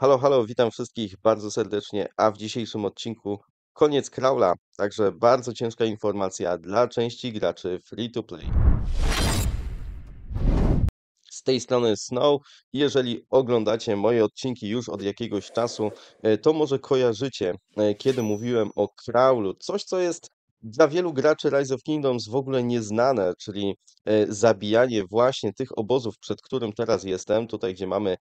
Halo, halo, witam wszystkich bardzo serdecznie, a w dzisiejszym odcinku koniec Kraula, także bardzo ciężka informacja dla części graczy free to play. Z tej strony Snow. Jeżeli oglądacie moje odcinki już od jakiegoś czasu, e, to może kojarzycie, e, kiedy mówiłem o Kraulu, coś co jest dla wielu graczy Rise of Kingdoms w ogóle nieznane, czyli e, zabijanie właśnie tych obozów, przed którym teraz jestem, tutaj gdzie mamy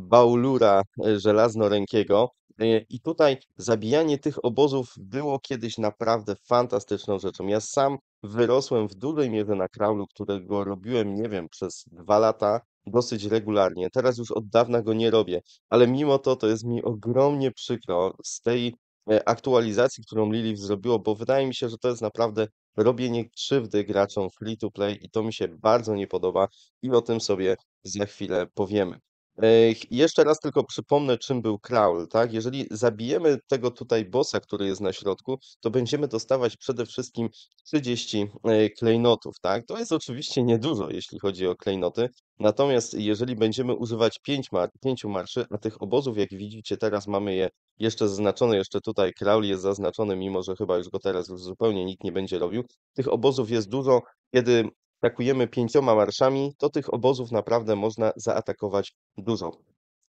Baulura e, Żelaznorękiego. E, I tutaj zabijanie tych obozów było kiedyś naprawdę fantastyczną rzeczą. Ja sam wyrosłem w dużej mierze na kraulu, którego robiłem, nie wiem, przez dwa lata dosyć regularnie. Teraz już od dawna go nie robię, ale mimo to to jest mi ogromnie przykro z tej e, aktualizacji, którą Lilith zrobiło, bo wydaje mi się, że to jest naprawdę robienie krzywdy graczom free to play i to mi się bardzo nie podoba i o tym sobie za chwilę powiemy. E, jeszcze raz tylko przypomnę, czym był Kraul, tak? Jeżeli zabijemy tego tutaj bossa, który jest na środku, to będziemy dostawać przede wszystkim 30 e, klejnotów, tak? To jest oczywiście niedużo, jeśli chodzi o klejnoty, natomiast jeżeli będziemy używać 5 mar marszy, a tych obozów, jak widzicie, teraz mamy je jeszcze zaznaczone, jeszcze tutaj Kraul jest zaznaczony, mimo że chyba już go teraz zupełnie nikt nie będzie robił, tych obozów jest dużo, kiedy atakujemy pięcioma marszami, to tych obozów naprawdę można zaatakować dużo.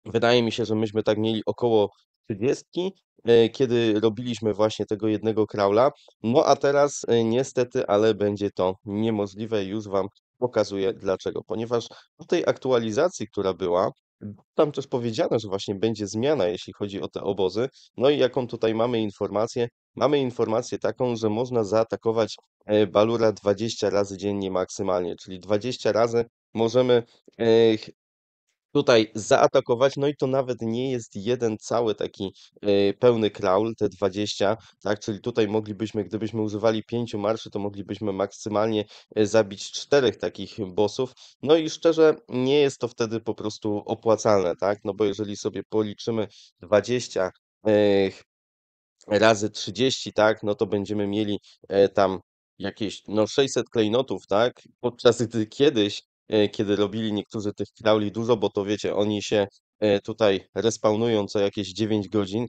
Wydaje mi się, że myśmy tak mieli około 30, e, kiedy robiliśmy właśnie tego jednego kraula. No a teraz e, niestety, ale będzie to niemożliwe. Już Wam pokazuję dlaczego. Ponieważ po tej aktualizacji, która była, tam też powiedziano, że właśnie będzie zmiana, jeśli chodzi o te obozy. No i jaką tutaj mamy informację, Mamy informację taką, że można zaatakować e, balura 20 razy dziennie maksymalnie, czyli 20 razy możemy e, tutaj zaatakować, no i to nawet nie jest jeden cały taki e, pełny kraul, te 20, tak, czyli tutaj moglibyśmy, gdybyśmy używali pięciu marszy, to moglibyśmy maksymalnie zabić czterech takich bossów, no i szczerze nie jest to wtedy po prostu opłacalne, tak, no bo jeżeli sobie policzymy 20 razy 30, tak, no to będziemy mieli e, tam jakieś no 600 klejnotów, tak, podczas gdy kiedyś, e, kiedy robili niektórzy tych krauli dużo, bo to wiecie, oni się e, tutaj respawnują co jakieś 9 godzin,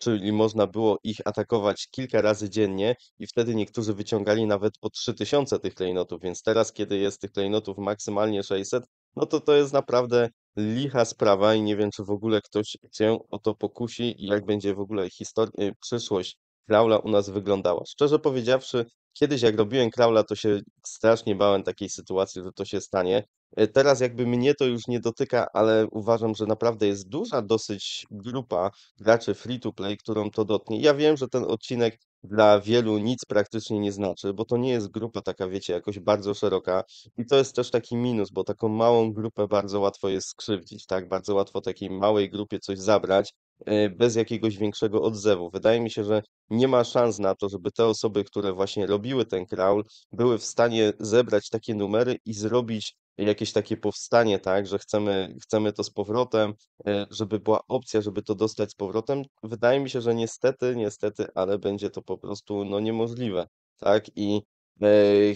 czyli można było ich atakować kilka razy dziennie i wtedy niektórzy wyciągali nawet po 3000 tych klejnotów, więc teraz, kiedy jest tych klejnotów maksymalnie 600, no to to jest naprawdę licha sprawa i nie wiem, czy w ogóle ktoś się o to pokusi i jak będzie w ogóle historia, y, przyszłość Raula u nas wyglądała. Szczerze powiedziawszy, Kiedyś jak robiłem kraula, to się strasznie bałem takiej sytuacji, że to się stanie. E, teraz jakby mnie to już nie dotyka, ale uważam, że naprawdę jest duża dosyć grupa graczy free to play, którą to dotknie. Ja wiem, że ten odcinek dla wielu nic praktycznie nie znaczy, bo to nie jest grupa taka, wiecie, jakoś bardzo szeroka i to jest też taki minus, bo taką małą grupę bardzo łatwo jest skrzywdzić, tak? Bardzo łatwo takiej małej grupie coś zabrać E, bez jakiegoś większego odzewu. Wydaje mi się, że nie ma szans na to, żeby te osoby, które właśnie robiły ten kraul, były w stanie zebrać takie numery i zrobić jakieś takie powstanie, tak, że chcemy, chcemy to z powrotem, e, żeby była opcja, żeby to dostać z powrotem. Wydaje mi się, że niestety, niestety, ale będzie to po prostu no, niemożliwe. Tak, i E,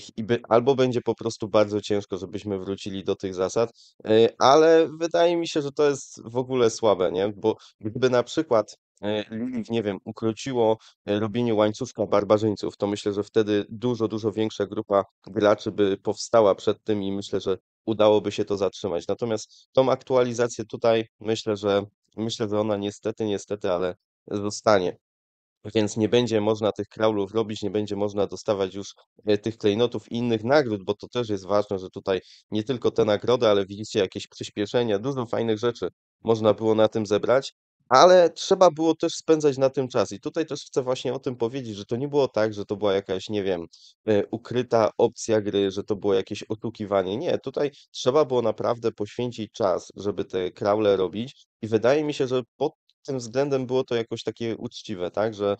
albo będzie po prostu bardzo ciężko, żebyśmy wrócili do tych zasad, e, ale wydaje mi się, że to jest w ogóle słabe, nie? Bo gdyby na przykład e, Lilith, nie wiem, ukróciło robienie łańcuszka barbarzyńców, to myślę, że wtedy dużo, dużo większa grupa graczy by powstała przed tym i myślę, że udałoby się to zatrzymać. Natomiast tą aktualizację tutaj myślę, że myślę, że ona niestety, niestety, ale zostanie więc nie będzie można tych kraulów robić, nie będzie można dostawać już e, tych klejnotów i innych nagród, bo to też jest ważne, że tutaj nie tylko te nagrody, ale widzicie jakieś przyspieszenia, dużo fajnych rzeczy można było na tym zebrać, ale trzeba było też spędzać na tym czas. I tutaj też chcę właśnie o tym powiedzieć, że to nie było tak, że to była jakaś, nie wiem, e, ukryta opcja gry, że to było jakieś oszukiwanie. Nie, tutaj trzeba było naprawdę poświęcić czas, żeby te kraule robić. I wydaje mi się, że pod tym względem było to jakoś takie uczciwe, tak, że,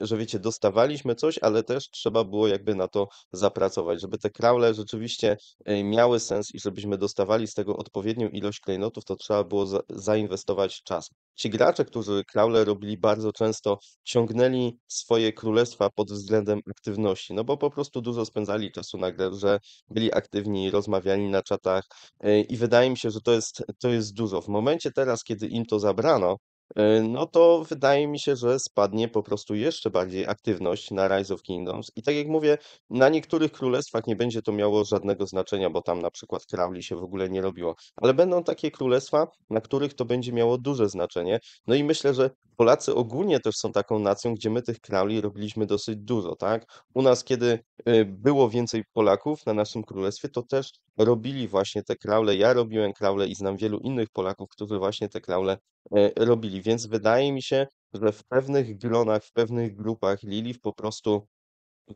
że wiecie, dostawaliśmy coś, ale też trzeba było jakby na to zapracować, żeby te kraule rzeczywiście e, miały sens i żebyśmy dostawali z tego odpowiednią ilość klejnotów, to trzeba było zainwestować czas. Ci gracze, którzy kraule robili bardzo często, ciągnęli swoje królestwa pod względem aktywności, no bo po prostu dużo spędzali czasu na grę, że byli aktywni, rozmawiali na czatach e, i wydaje mi się, że to jest, to jest dużo. W momencie teraz, kiedy im to zabrano, E, no to wydaje mi się, że spadnie po prostu jeszcze bardziej aktywność na Rise of Kingdoms. I tak jak mówię, na niektórych królestwach nie będzie to miało żadnego znaczenia, bo tam na przykład krawli się w ogóle nie robiło, ale będą takie królestwa, na których to będzie miało duże znaczenie. No i myślę, że Polacy ogólnie też są taką nacją, gdzie my tych krawli robiliśmy dosyć dużo, tak? U nas, kiedy e, było więcej Polaków na naszym królestwie, to też robili właśnie te krawle. Ja robiłem krawle i znam wielu innych Polaków, którzy właśnie te krawle E, robili. Więc wydaje mi się, że w pewnych gronach, w pewnych grupach Lilith po prostu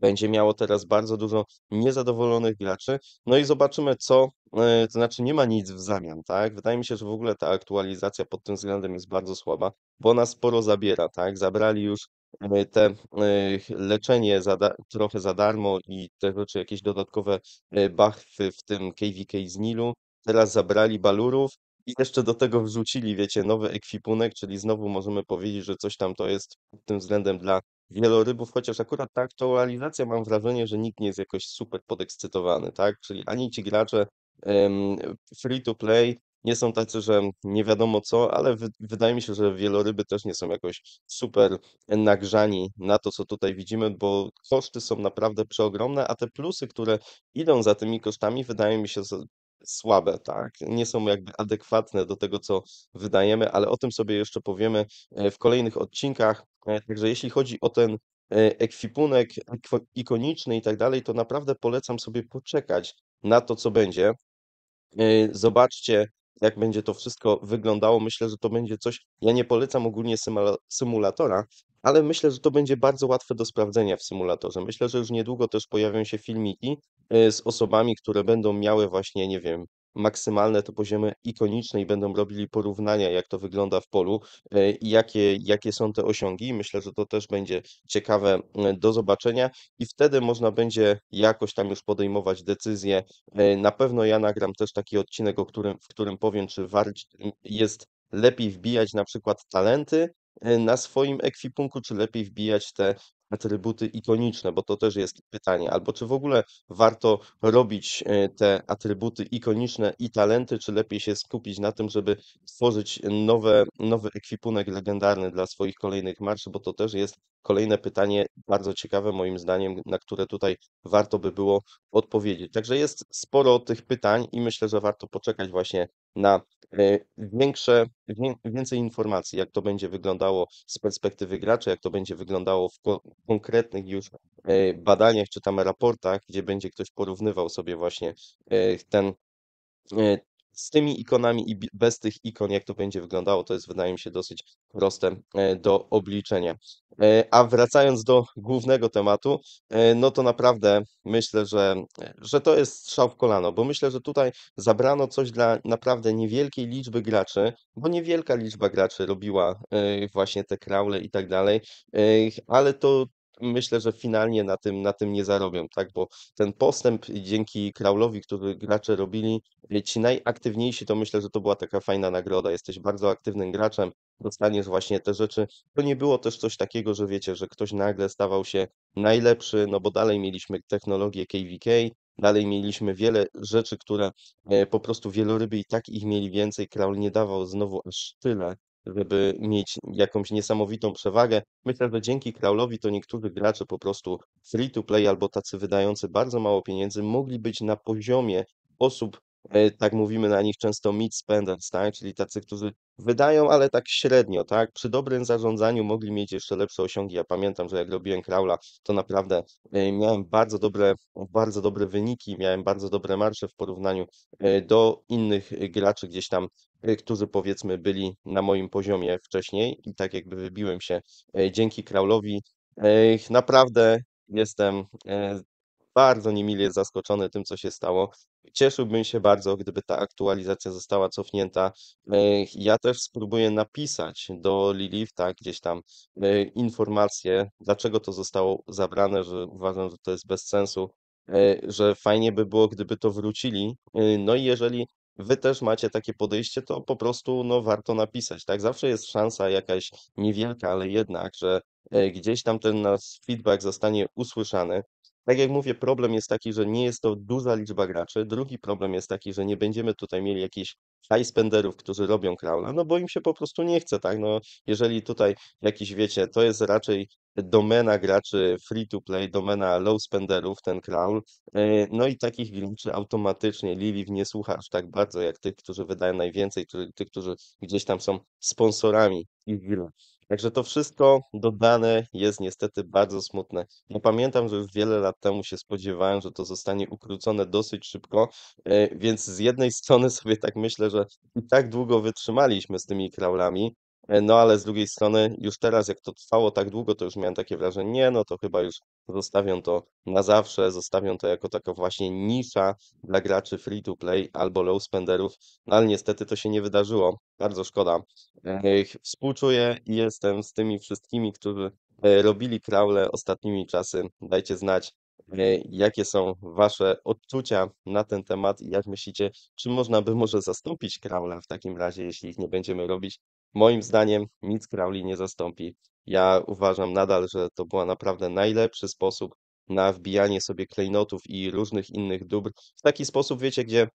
będzie miało teraz bardzo dużo niezadowolonych graczy. No i zobaczymy, co, e, to znaczy nie ma nic w zamian, tak? Wydaje mi się, że w ogóle ta aktualizacja pod tym względem jest bardzo słaba, bo ona sporo zabiera, tak? Zabrali już e, te leczenie za trochę za darmo i te rzeczy, jakieś dodatkowe bachwy, w tym KVK z Nilu. Teraz zabrali balurów, i jeszcze do tego wrzucili, wiecie, nowy ekwipunek, czyli znowu możemy powiedzieć, że coś tam to jest pod tym względem dla wielorybów, chociaż akurat ta aktualizacja mam wrażenie, że nikt nie jest jakoś super podekscytowany, tak? Czyli ani ci gracze um, free to play nie są tacy, że nie wiadomo co, ale wydaje mi się, że wieloryby też nie są jakoś super nagrzani na to, co tutaj widzimy, bo koszty są naprawdę przeogromne, a te plusy, które idą za tymi kosztami, wydaje mi się słabe, tak? Nie są jakby adekwatne do tego, co wydajemy, ale o tym sobie jeszcze powiemy e, w kolejnych odcinkach. E, także jeśli chodzi o ten e, ekwipunek ikoniczny i tak dalej, to naprawdę polecam sobie poczekać na to, co będzie. Zobaczcie, jak będzie to wszystko wyglądało. Myślę, że to będzie coś. Ja nie polecam ogólnie symulatora, ale myślę, że to będzie bardzo łatwe do sprawdzenia w symulatorze. Myślę, że już niedługo też pojawią się filmiki e, z osobami, które będą miały właśnie, nie wiem, maksymalne te poziomy ikoniczne i będą robili porównania, jak to wygląda w polu e, i jakie, jakie są te osiągi. Myślę, że to też będzie ciekawe e, do zobaczenia i wtedy można będzie jakoś tam już podejmować decyzje. Na pewno ja nagram też taki odcinek, o którym, w którym powiem, czy jest lepiej wbijać na przykład talenty, E, na swoim ekwipunku, czy lepiej wbijać te atrybuty ikoniczne, bo to też jest pytanie, albo czy w ogóle warto robić e, te atrybuty ikoniczne i talenty, czy lepiej się skupić na tym, żeby stworzyć nowe, nowy ekwipunek legendarny dla swoich kolejnych marszy, bo to też jest kolejne pytanie bardzo ciekawe moim zdaniem, na które tutaj warto by było odpowiedzieć. Także jest sporo tych pytań i myślę, że warto poczekać właśnie na e, większe, więcej informacji, jak to będzie wyglądało z perspektywy gracza, jak to będzie wyglądało w konkretnych już e, badaniach czy tam raportach, gdzie będzie ktoś porównywał sobie właśnie e, ten z tymi ikonami i bez tych ikon, jak to będzie wyglądało, to jest wydaje mi się dosyć proste e, do obliczenia. E, a wracając do głównego tematu, e, no to naprawdę myślę, że, że to jest strzał w kolano, bo myślę, że tutaj zabrano coś dla naprawdę niewielkiej liczby graczy, bo niewielka liczba graczy robiła właśnie te kraule i tak dalej, ale to myślę, że finalnie na tym, na tym nie zarobią, tak? Bo ten postęp dzięki Kraulowi, który gracze robili, e, ci najaktywniejsi, to myślę, że to była taka fajna nagroda. Jesteś bardzo aktywnym graczem, dostaniesz właśnie te rzeczy. To nie było też coś takiego, że wiecie, że ktoś nagle stawał się najlepszy, no bo dalej mieliśmy technologię KVK, Dalej mieliśmy wiele rzeczy, które e, po prostu wieloryby i tak ich mieli więcej. Kraul nie dawał znowu aż tyle, żeby mieć jakąś niesamowitą przewagę. Myślę, że dzięki Kraulowi to niektórzy gracze po prostu free to play albo tacy wydający bardzo mało pieniędzy mogli być na poziomie osób, e, tak mówimy na nich często mid spenders, tak? czyli tacy, którzy Wydają, ale tak średnio, tak? Przy dobrym zarządzaniu mogli mieć jeszcze lepsze osiągi. Ja pamiętam, że jak robiłem kraula, to naprawdę e, miałem bardzo dobre, bardzo dobre wyniki, miałem bardzo dobre marsze w porównaniu e, do innych graczy gdzieś tam, e, którzy powiedzmy byli na moim poziomie wcześniej i tak jakby wybiłem się dzięki kraulowi. Naprawdę jestem bardzo niemile zaskoczony tym, co się stało. Cieszyłbym się bardzo, gdyby ta aktualizacja została cofnięta. E, ja też spróbuję napisać do Lilith, tak, gdzieś tam e, informację, dlaczego to zostało zabrane, że uważam, że to jest bez sensu, e, że fajnie by było, gdyby to wrócili. No i jeżeli wy też macie takie podejście, to po prostu no, warto napisać. Tak, zawsze jest szansa jakaś niewielka, ale jednak, że gdzieś tam ten nasz feedback zostanie usłyszany. Tak jak mówię, problem jest taki, że nie jest to duża liczba graczy. Drugi problem jest taki, że nie będziemy tutaj mieli jakichś high spenderów, którzy robią crawla, no bo im się po prostu nie chce, tak? No, jeżeli tutaj jakiś, wiecie, to jest raczej domena graczy free to play, domena low spenderów, ten crawl, e, no i takich graczy automatycznie Liliw nie słucha aż tak bardzo jak tych, którzy wydają najwięcej, tych, którzy gdzieś tam są sponsorami ich gier. Także to wszystko dodane jest niestety bardzo smutne. Nie pamiętam, że już wiele lat temu się spodziewałem, że to zostanie ukrócone dosyć szybko, e, więc z jednej strony sobie tak myślę, że i tak długo wytrzymaliśmy z tymi kraulami, E, no ale z drugiej strony, już teraz, jak to trwało tak długo, to już miałem takie wrażenie, nie, no to chyba już zostawią to na zawsze, zostawią to jako taka właśnie nisza dla graczy free to play albo low spenderów, no, ale niestety to się nie wydarzyło. Bardzo szkoda. Ich e, współczuję i jestem z tymi wszystkimi, którzy e, robili Kraule ostatnimi czasy. Dajcie znać, Jakie są Wasze odczucia na ten temat i jak myślicie, czy można by może zastąpić Kraula w takim razie, jeśli ich nie będziemy robić? Moim zdaniem nic Crowley nie zastąpi. Ja uważam nadal, że to była naprawdę najlepszy sposób na wbijanie sobie klejnotów i różnych innych dóbr. W taki sposób, wiecie, gdzie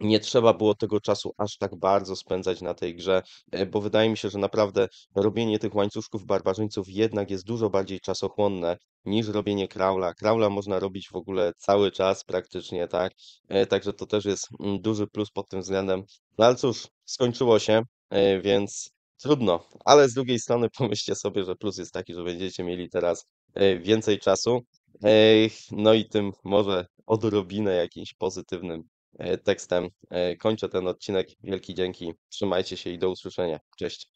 nie trzeba było tego czasu aż tak bardzo spędzać na tej grze, e, bo wydaje mi się, że naprawdę robienie tych łańcuszków barbarzyńców jednak jest dużo bardziej czasochłonne niż robienie kraula. Kraula można robić w ogóle cały czas praktycznie, tak? E, także to też jest mm, duży plus pod tym względem. No ale cóż, skończyło się. E, więc trudno. Ale z drugiej strony pomyślcie sobie, że plus jest taki, że będziecie mieli teraz e, więcej czasu, e, no i tym może odrobinę jakimś pozytywnym tekstem kończę ten odcinek. Wielki dzięki, trzymajcie się i do usłyszenia. Cześć.